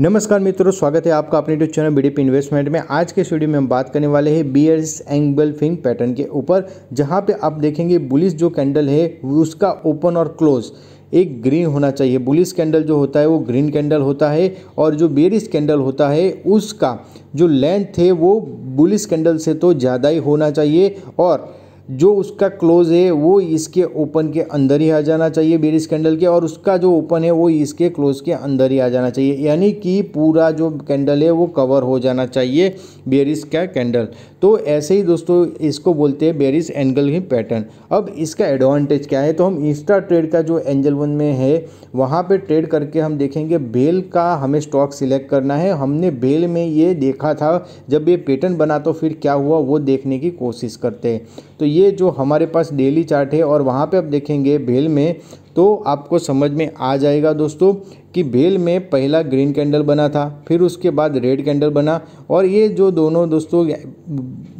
नमस्कार मित्रों स्वागत है आपका अपने यूट्यूब चैनल बीडीपी इन्वेस्टमेंट में आज के स्टूडियो में हम बात करने वाले हैं बियर्स एंगल फिंग पैटर्न के ऊपर जहां पे आप देखेंगे बुलिस जो कैंडल है उसका ओपन और क्लोज़ एक ग्रीन होना चाहिए बुलिस कैंडल जो होता है वो ग्रीन कैंडल होता है और जो बेरिस कैंडल होता है उसका जो लेंथ है वो बुलिस कैंडल से तो ज़्यादा ही होना चाहिए और जो उसका क्लोज़ है वो इसके ओपन के अंदर ही आ जाना चाहिए बेरिस कैंडल के और उसका जो ओपन है वो इसके क्लोज़ के अंदर ही आ जाना चाहिए यानी कि पूरा जो कैंडल है वो कवर हो जाना चाहिए बेरिस का कैंडल तो ऐसे ही दोस्तों इसको बोलते हैं बेरिस एंगल ही पैटर्न अब इसका एडवांटेज क्या है तो हम इंस्टा ट्रेड का जो एंजल वन में है वहाँ पर ट्रेड करके हम देखेंगे बेल का हमें स्टॉक सिलेक्ट करना है हमने बेल में ये देखा था जब ये पैटर्न बना तो फिर क्या हुआ वो देखने की कोशिश करते हैं तो ये जो हमारे पास डेली चार्ट है और वहाँ पे आप देखेंगे भेल में तो आपको समझ में आ जाएगा दोस्तों कि भेल में पहला ग्रीन कैंडल बना था फिर उसके बाद रेड कैंडल बना और ये जो दोनों दोस्तों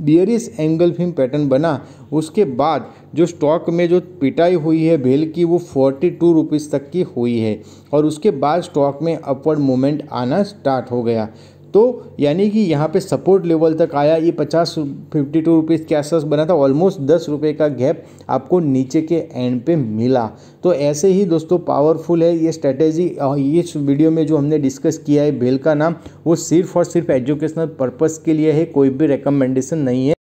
बियरिस एंगल फिम पैटर्न बना उसके बाद जो स्टॉक में जो पिटाई हुई है भेल की वो फोर्टी टू रुपीज़ तक की हुई है और उसके बाद स्टॉक में अपवर्ड मूवमेंट आना स्टार्ट हो गया तो यानी कि यहाँ पे सपोर्ट लेवल तक आया ये पचास फिफ्टी टू रुपीज़ के आसपास बना था ऑलमोस्ट दस रुपये का गैप आपको नीचे के एंड पे मिला तो ऐसे ही दोस्तों पावरफुल है ये स्ट्रेटेजी इस वीडियो में जो हमने डिस्कस किया है बेल का नाम वो सिर्फ और सिर्फ एजुकेशनल पर्पज़ के लिए है कोई भी रिकमेंडेशन नहीं है